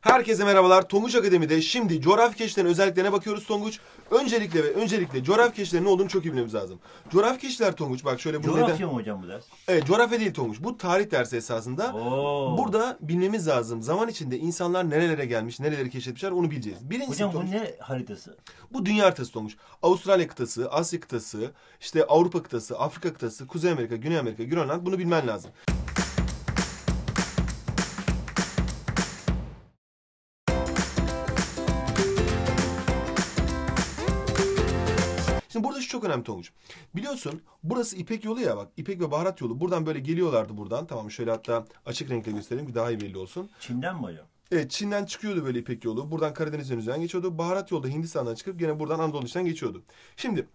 Herkese merhabalar. Tonguç Akademi'de şimdi coğrafi keşiflerin özelliklerine bakıyoruz Tonguç. Öncelikle ve öncelikle coğrafi keşiflerin ne olduğunu çok iyi bilmemiz lazım. Coğrafi keşifler Tonguç bak şöyle bu Coğrafya neden... mı hocam bu ders? Evet coğrafya değil Tonguç. Bu tarih dersi esasında. Oo. Burada bilmemiz lazım. Zaman içinde insanlar nerelere gelmiş, nereleri keşfetmişler onu bileceğiz. Birincisi hocam Tonguç, bu ne haritası? Bu dünya haritası Tonguç. Avustralya kıtası, Asya kıtası, işte Avrupa kıtası, Afrika kıtası, Kuzey Amerika, Güney Amerika, Grönland bunu bilmen lazım. çok önemli Tonguç. Biliyorsun burası İpek yolu ya bak. İpek ve baharat yolu. Buradan böyle geliyorlardı buradan. Tamam şöyle hatta açık renkle göstereyim ki daha iyi belli olsun. Çin'den mi hocam? Evet Çin'den çıkıyordu böyle İpek yolu. Buradan Karadeniz'den üzerinden geçiyordu. Baharat yolda Hindistan'dan çıkıp gene buradan Anadolu içinden geçiyordu. Şimdi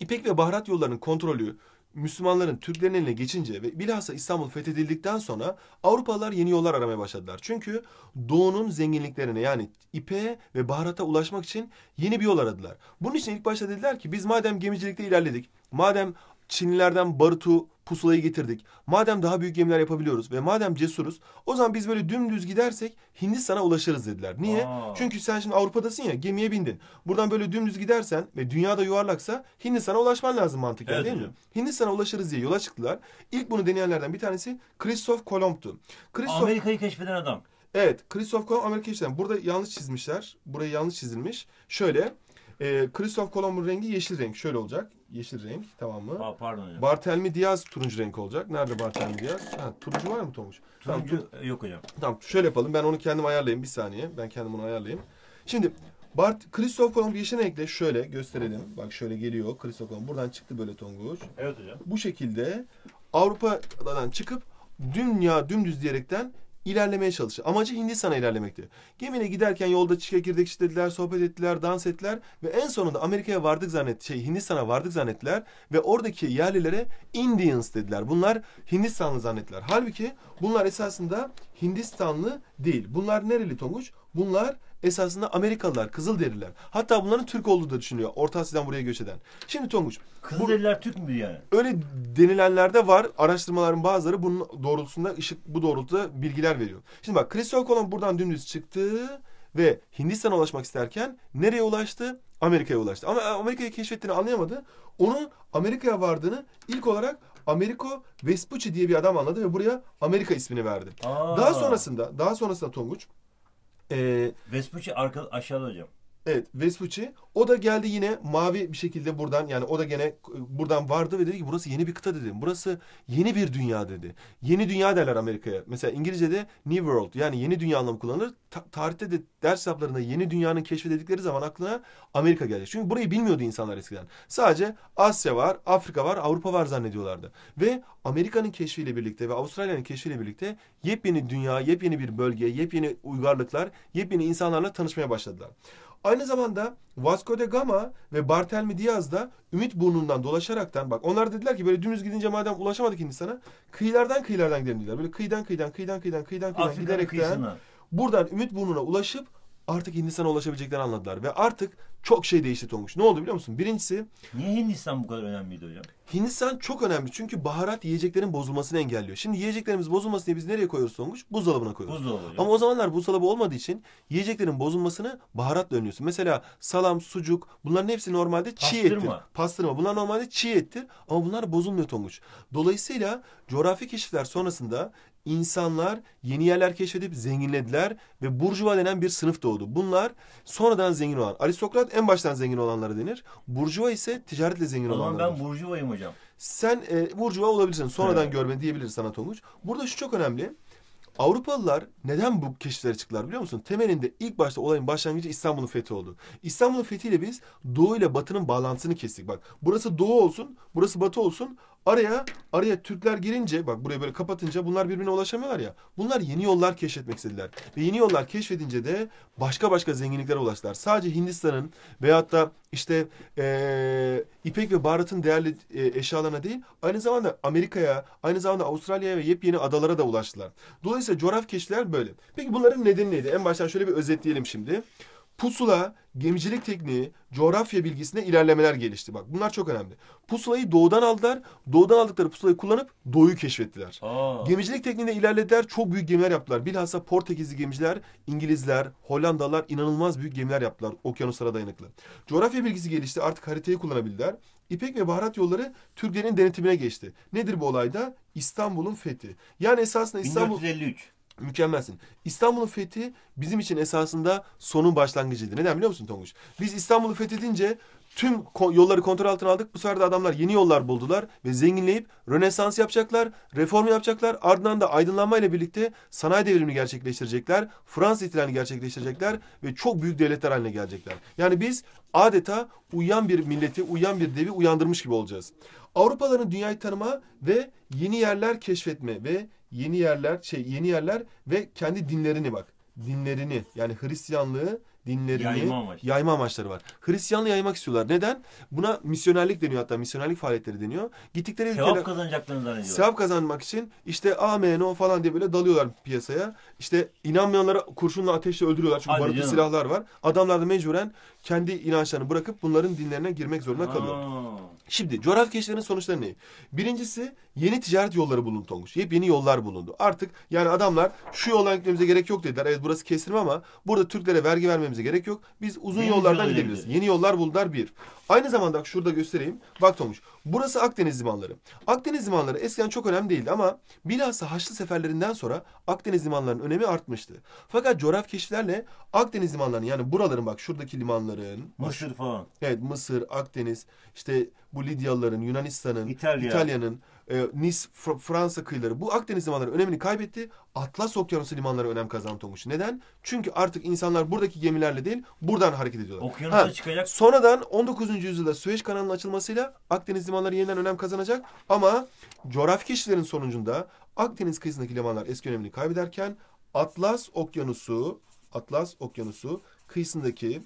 İpek ve baharat yollarının kontrolü Müslümanların Türklerin eline geçince ve bilhassa İstanbul fethedildikten sonra Avrupalılar yeni yollar aramaya başladılar. Çünkü doğunun zenginliklerine yani ipe ve baharata ulaşmak için yeni bir yol aradılar. Bunun için ilk başta dediler ki biz madem gemicilikte ilerledik, madem Çinlilerden barutu, pusulayı getirdik. Madem daha büyük gemiler yapabiliyoruz ve madem cesuruz o zaman biz böyle dümdüz gidersek Hindistan'a ulaşırız dediler. Niye? Aa. Çünkü sen şimdi Avrupa'dasın ya gemiye bindin. Buradan böyle dümdüz gidersen ve dünyada yuvarlaksa Hindistan'a ulaşman lazım mantıklı evet, değil mi? Hindistan'a ulaşırız diye yola çıktılar. İlk bunu deneyenlerden bir tanesi Christoph Kolomb'tu. Christoph... Amerika'yı keşfeden adam. Evet Christoph Kolomb Amerika'yı keşfeden. Burada yanlış çizmişler. Burayı yanlış çizilmiş. Şöyle... E, Christoph Kolomb'un rengi yeşil renk. Şöyle olacak yeşil renk tamam mı? Aa, pardon ya. Bartelmi Diaz turuncu renk olacak. Nerede Bartelmi Diaz? Ha, turuncu var mı Tomuş? Turuncu tamam, yok hocam. Tamam şöyle yapalım. Ben onu kendim ayarlayayım. Bir saniye. Ben kendim onu ayarlayayım. Şimdi Bart Christoph Kolomb yeşil renkle şöyle gösterelim. Bak şöyle geliyor Christoph Kolomb. Buradan çıktı böyle Tonguç. Evet hocam. Bu şekilde Avrupa'dan çıkıp dünya dümdüz diyerekten ilerlemeye çalışır. Amacı Hindistan'a ilerlemekti. Gemine giderken yolda çekirdek işlediler, sohbet ettiler, dans ettiler ve en sonunda Amerika'ya vardık zannet, şey Hindistan'a vardık zannettiler ve oradaki yerlilere Indians dediler. Bunlar Hindistanlı zannettiler. Halbuki bunlar esasında Hindistanlı değil. Bunlar nereli Tonguç? Bunlar esasında Amerikalılar, Kızılderililer. Hatta bunların Türk olduğu da düşünülüyor. Orta Asya'dan buraya göç eden. Şimdi Tonguç. Kızılderililer bu, Türk mü yani? Öyle denilenler de var. Araştırmaların bazıları bunun doğrultusunda ışık bu doğrultuda bilgiler veriyor. Şimdi bak Christopher Columbus buradan dümdüz çıktı ve Hindistan'a ulaşmak isterken nereye ulaştı? Amerika'ya ulaştı. Ama Amerika'yı keşfettiğini anlayamadı. Onun Amerika'ya vardığını ilk olarak Ameriko Vespucci diye bir adam anladı ve buraya Amerika ismini verdi. Aa. Daha sonrasında, daha sonrasında Tonguç ee, Vespucci arka, aşağıda hocam. Evet Vespucci. O da geldi yine mavi bir şekilde buradan yani o da gene e, buradan vardı ve dedi ki burası yeni bir kıta dedi. Burası yeni bir dünya dedi. Yeni dünya derler Amerika'ya. Mesela İngilizce'de New World yani yeni dünya anlamı kullanılır. Ta- tarihte de ders kitaplarında yeni dünyanın keşfi dedikleri zaman aklına Amerika gelecek. Çünkü burayı bilmiyordu insanlar eskiden. Sadece Asya var, Afrika var, Avrupa var zannediyorlardı. Ve Amerika'nın keşfiyle birlikte ve Avustralya'nın keşfiyle birlikte yepyeni dünya, yepyeni bir bölge, yepyeni uygarlıklar, yepyeni insanlarla tanışmaya başladılar. Aynı zamanda Vasco de Gama ve Bartelmi Diaz da Ümit Burnu'ndan dolaşaraktan bak onlar dediler ki böyle dümdüz gidince madem ulaşamadık Hindistan'a kıyılardan kıyılardan gidelim dediler. Böyle kıyıdan kıyıdan kıyıdan kıyıdan kıyıdan kıyıdan giderekten kıyısına. buradan Ümit Burnu'na ulaşıp artık Hindistan'a ulaşabileceklerini anladılar. Ve artık çok şey değişti Tonguç. Ne oldu biliyor musun? Birincisi... Niye Hindistan bu kadar önemliydi hocam? Hindistan çok önemli çünkü baharat yiyeceklerin bozulmasını engelliyor. Şimdi yiyeceklerimiz bozulmasın diye biz nereye koyuyoruz Tonguç? Buzdolabına koyuyoruz. Buzdolabı hocam. Ama o zamanlar buzdolabı olmadığı için yiyeceklerin bozulmasını baharatla önlüyorsun. Mesela salam, sucuk bunların hepsi normalde çiğ Pastırma. ettir. Pastırma. Bunlar normalde çiğ ettir ama bunlar bozulmuyor Tonguç. Dolayısıyla coğrafi keşifler sonrasında insanlar yeni yerler keşfedip zenginlediler ve burjuva denen bir sınıf doğdu. Bunlar sonradan zengin olan. Aristokrat en baştan zengin olanlara denir. Burjuva ise ticaretle zengin olanlar. O zaman ben burjuvayım hocam. Sen e, burjuva olabilirsin. Sonradan evet. görme diyebiliriz sana Tonguç. Burada şu çok önemli. Avrupalılar neden bu keşiflere çıktılar biliyor musun? Temelinde ilk başta olayın başlangıcı İstanbul'un fethi oldu. İstanbul'un fethiyle biz Doğu ile Batı'nın bağlantısını kestik. Bak burası Doğu olsun, burası Batı olsun Araya araya Türkler girince bak burayı böyle kapatınca bunlar birbirine ulaşamıyorlar ya. Bunlar yeni yollar keşfetmek istediler. Ve yeni yollar keşfedince de başka başka zenginliklere ulaştılar. Sadece Hindistan'ın veyahut da işte ee, İpek ve Baharat'ın değerli e, eşyalarına değil aynı zamanda Amerika'ya, aynı zamanda Avustralya'ya ve yepyeni adalara da ulaştılar. Dolayısıyla coğraf keşifler böyle. Peki bunların nedeni neydi? En baştan şöyle bir özetleyelim şimdi. Pusula, gemicilik tekniği, coğrafya bilgisine ilerlemeler gelişti. Bak bunlar çok önemli. Pusulayı doğudan aldılar. Doğudan aldıkları pusulayı kullanıp doğuyu keşfettiler. Aa. Gemicilik tekniğinde ilerlediler. Çok büyük gemiler yaptılar. Bilhassa Portekizli gemiciler, İngilizler, Hollandalılar inanılmaz büyük gemiler yaptılar okyanuslara dayanıklı. Coğrafya bilgisi gelişti. Artık haritayı kullanabildiler. İpek ve baharat yolları Türklerin denetimine geçti. Nedir bu olayda? İstanbul'un fethi. Yani esasında İstanbul... 1453 mükemmelsin. İstanbul'un fethi bizim için esasında sonun başlangıcıydı. Neden biliyor musun Tonguç? Biz İstanbul'u fethedince tüm yolları kontrol altına aldık. Bu sefer de adamlar yeni yollar buldular ve zenginleyip rönesans yapacaklar, reform yapacaklar. Ardından da aydınlanma ile birlikte sanayi devrimini gerçekleştirecekler, Fransız ihtilalini gerçekleştirecekler ve çok büyük devletler haline gelecekler. Yani biz adeta uyan bir milleti, uyan bir devi uyandırmış gibi olacağız. Avrupaların dünyayı tanıma ve yeni yerler keşfetme ve yeni yerler şey yeni yerler ve kendi dinlerini bak dinlerini yani Hristiyanlığı dinlerini yayma, amaçlı. yayma amaçları var. Hristiyanlığı yaymak istiyorlar. Neden? Buna misyonerlik deniyor hatta misyonerlik faaliyetleri deniyor. Gittikleri sevap ülkeler, kazanacaklarını zannediyorlar. Sevap kazanmak için işte amen o falan diye böyle dalıyorlar piyasaya. İşte inanmayanlara kurşunla ateşle öldürüyorlar çünkü barutlu silahlar var. Adamlar da mecburen kendi inançlarını bırakıp bunların dinlerine girmek zorunda kalıyor. Aa. Şimdi coğrafya keşiflerinin sonuçları ne? Birincisi yeni ticaret yolları bulundu Tonguç. Yepyeni yollar bulundu. Artık yani adamlar şu yoldan gitmemize gerek yok dediler. Evet burası kestirme ama burada Türklere vergi vermemize gerek yok. Biz uzun yeni yollardan gidebiliriz. Yeni yollar buldular bir. Aynı zamanda şurada göstereyim. Bak Tonguç. Burası Akdeniz limanları. Akdeniz limanları eskiden çok önemli değildi ama bilhassa Haçlı seferlerinden sonra Akdeniz limanlarının önemi artmıştı. Fakat coğrafi keşiflerle Akdeniz limanlarının yani buraların bak şuradaki limanların Mısır falan. Evet Mısır, Akdeniz, işte bu Lidyalıların, Yunanistan'ın, İtalya. İtalya'nın e, Nice, Fr- Fransa kıyıları bu Akdeniz limanları önemini kaybetti. Atlas Okyanusu limanları önem kazandı Tonguç. Neden? Çünkü artık insanlar buradaki gemilerle değil buradan hareket ediyorlar. Okyanusa ha, çıkacak. Sonradan 19. yüzyılda Süveyş kanalının açılmasıyla Akdeniz limanları yeniden önem kazanacak. Ama coğrafi keşiflerin sonucunda Akdeniz kıyısındaki limanlar eski önemini kaybederken Atlas Okyanusu Atlas Okyanusu kıyısındaki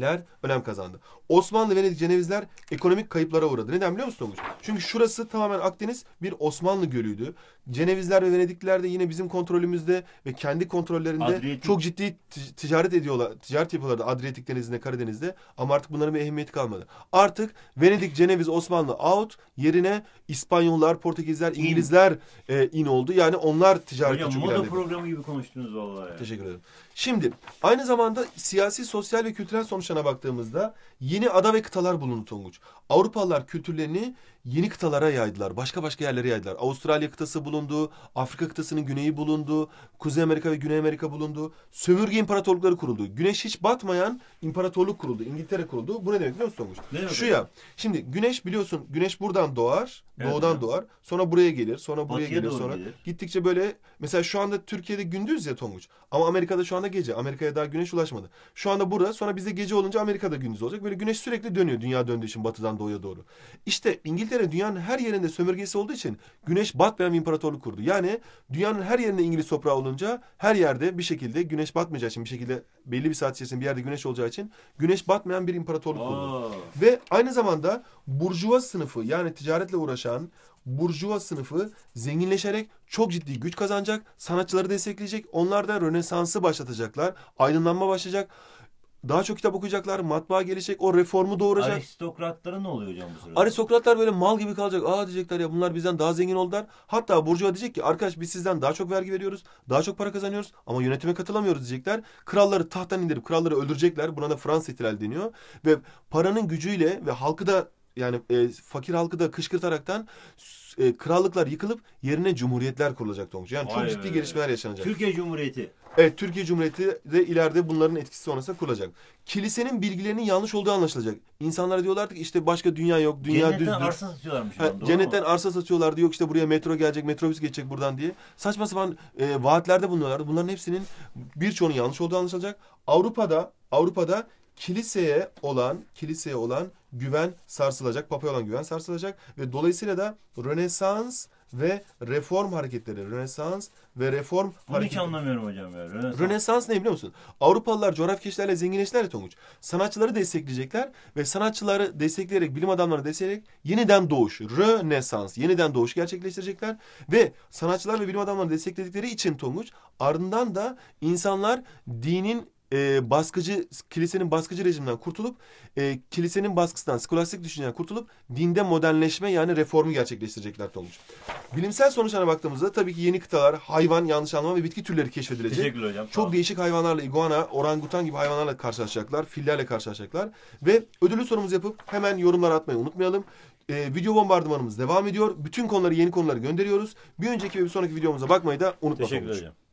ler önem kazandı. Osmanlı, Venedik, Cenevizler ekonomik kayıplara uğradı. Neden biliyor musun Tonguç? Çünkü şurası tamamen Akdeniz bir Osmanlı gölüydü. Cenevizler ve Venedikliler de yine bizim kontrolümüzde ve kendi kontrollerinde Adriyatik. çok ciddi ticaret ediyorlar. Ticaret yapıyorlardı Adriyatik Denizi'nde, Karadeniz'de. Ama artık bunların bir ehemmiyeti kalmadı. Artık Venedik, Ceneviz, Osmanlı out. Yerine İspanyollar, Portekizler, İngilizler e, in oldu. Yani onlar ticaret Hocam, moda ilerledi. programı gibi konuştunuz vallahi. Ya. Teşekkür ederim. Şimdi aynı zamanda siyasi, sosyal ve kültürel sonuçlarına baktığımızda yeni ada ve kıtalar bulundu Tonguç. Avrupalılar kültürlerini yeni kıtalara yaydılar. Başka başka yerlere yaydılar. Avustralya kıtası bulundu. Afrika kıtasının güneyi bulundu. Kuzey Amerika ve Güney Amerika bulundu. Sömürge imparatorlukları kuruldu. Güneş hiç batmayan imparatorluk kuruldu. İngiltere kuruldu. Bu ne demek biliyor musun Tonguç? Ne Şu ya. Şimdi güneş biliyorsun güneş buradan doğar. Evet, doğudan evet. doğar. Sonra buraya gelir. Sonra buraya Batıya gelir. Sonra gelir. gittikçe böyle mesela şu anda Türkiye'de gündüz ya Tonguç. Ama Amerika'da şu anda gece. Amerika'ya daha güneş ulaşmadı. Şu anda burada sonra bize gece olunca Amerika'da gündüz olacak. Böyle güneş sürekli dönüyor dünya döndüğü için batıdan doğuya doğru. İşte İngiltere İngiltere dünyanın her yerinde sömürgesi olduğu için güneş batmayan bir imparatorluk kurdu. Yani dünyanın her yerinde İngiliz toprağı olunca her yerde bir şekilde güneş batmayacağı için bir şekilde belli bir saat içerisinde bir yerde güneş olacağı için güneş batmayan bir imparatorluk Aa. kurdu. Ve aynı zamanda burjuva sınıfı yani ticaretle uğraşan burjuva sınıfı zenginleşerek çok ciddi güç kazanacak, sanatçıları destekleyecek, onlar da Rönesans'ı başlatacaklar, aydınlanma başlayacak daha çok kitap okuyacaklar, matbaa gelecek, o reformu doğuracak. Aristokratlara ne oluyor hocam bu sırada? Aristokratlar böyle mal gibi kalacak. Aa diyecekler ya bunlar bizden daha zengin oldular. Hatta Burcu'ya diyecek ki arkadaş biz sizden daha çok vergi veriyoruz, daha çok para kazanıyoruz ama yönetime katılamıyoruz diyecekler. Kralları tahttan indirip kralları öldürecekler. Buna da Fransız ihtilali deniyor. Ve paranın gücüyle ve halkı da yani e, fakir halkı da kışkırtaraktan e, krallıklar yıkılıp yerine cumhuriyetler kurulacak Tonguç. Yani çok ciddi be. gelişmeler yaşanacak. Türkiye Cumhuriyeti. Evet Türkiye Cumhuriyeti de ileride bunların etkisi sonrası kurulacak. Kilisenin bilgilerinin yanlış olduğu anlaşılacak. İnsanlar diyorlar ki işte başka dünya yok, dünya Cennetten düzdür. arsa satıyorlarmış. Ha, doğru cennetten mu? arsa satıyorlardı yok işte buraya metro gelecek, metrobüs geçecek buradan diye. Saçma sapan e, vaatlerde bulunuyorlardı. Bunların hepsinin birçoğunun yanlış olduğu anlaşılacak. Avrupa'da Avrupa'da kiliseye olan kiliseye olan güven sarsılacak, papaya olan güven sarsılacak ve dolayısıyla da Rönesans ve reform hareketleri, Rönesans ve reform Bunu hareketleri. hiç anlamıyorum hocam ya. Rönesans. Rönesans ne biliyor musun? Avrupalılar coğrafi keşiflerle zenginleştiler ya Tonguç. Sanatçıları destekleyecekler ve sanatçıları destekleyerek, bilim adamları destekleyerek yeniden doğuş, Rönesans, yeniden doğuş gerçekleştirecekler ve sanatçılar ve bilim adamları destekledikleri için Tonguç ardından da insanlar dinin e, baskıcı kilisenin baskıcı rejimden kurtulup e, kilisenin baskısından skolastik düşünceden kurtulup dinde modernleşme yani reformu gerçekleştirecekler Tonguç. Bilimsel sonuçlara baktığımızda tabii ki yeni kıtalar, hayvan, yanlış anlama ve bitki türleri keşfedilecek. Teşekkürler hocam. Çok değişik hayvanlarla, iguana, orangutan gibi hayvanlarla karşılaşacaklar, fillerle karşılaşacaklar. Ve ödüllü sorumuzu yapıp hemen yorumlar atmayı unutmayalım. Ee, video bombardımanımız devam ediyor. Bütün konuları, yeni konuları gönderiyoruz. Bir önceki ve bir sonraki videomuza bakmayı da unutmayalım. Teşekkürler hocam.